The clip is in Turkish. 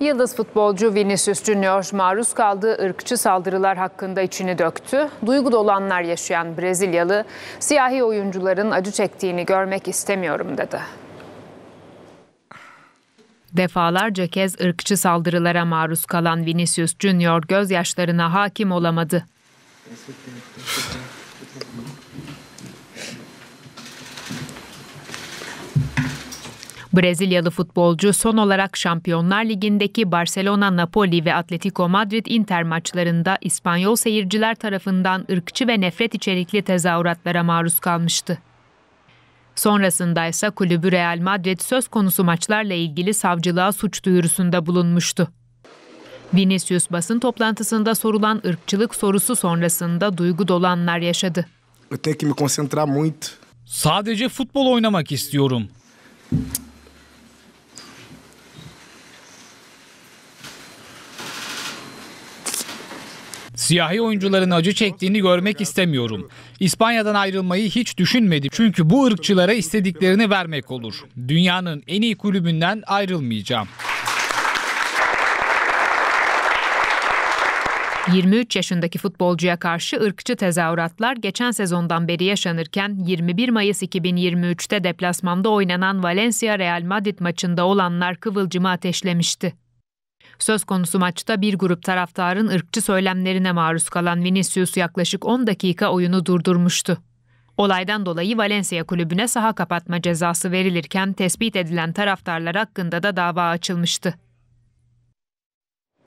Yıldız futbolcu Vinicius Junior maruz kaldığı ırkçı saldırılar hakkında içini döktü. Duygu dolanlar yaşayan Brezilyalı, siyahi oyuncuların acı çektiğini görmek istemiyorum dedi. Defalarca kez ırkçı saldırılara maruz kalan Vinicius Junior gözyaşlarına hakim olamadı. Brezilyalı futbolcu son olarak Şampiyonlar Ligi'ndeki Barcelona, Napoli ve Atletico Madrid-Inter maçlarında İspanyol seyirciler tarafından ırkçı ve nefret içerikli tezahüratlara maruz kalmıştı. Sonrasında ise kulübü Real Madrid söz konusu maçlarla ilgili savcılığa suç duyurusunda bulunmuştu. Vinicius basın toplantısında sorulan ırkçılık sorusu sonrasında duygu dolanlar yaşadı. Sadece futbol oynamak istiyorum. Siyahi oyuncuların acı çektiğini görmek istemiyorum. İspanya'dan ayrılmayı hiç düşünmedim. Çünkü bu ırkçılara istediklerini vermek olur. Dünyanın en iyi kulübünden ayrılmayacağım. 23 yaşındaki futbolcuya karşı ırkçı tezahüratlar geçen sezondan beri yaşanırken 21 Mayıs 2023'te deplasmanda oynanan Valencia Real Madrid maçında olanlar kıvılcımı ateşlemişti. Söz konusu maçta bir grup taraftarın ırkçı söylemlerine maruz kalan Vinicius yaklaşık 10 dakika oyunu durdurmuştu. Olaydan dolayı Valencia kulübüne saha kapatma cezası verilirken tespit edilen taraftarlar hakkında da dava açılmıştı.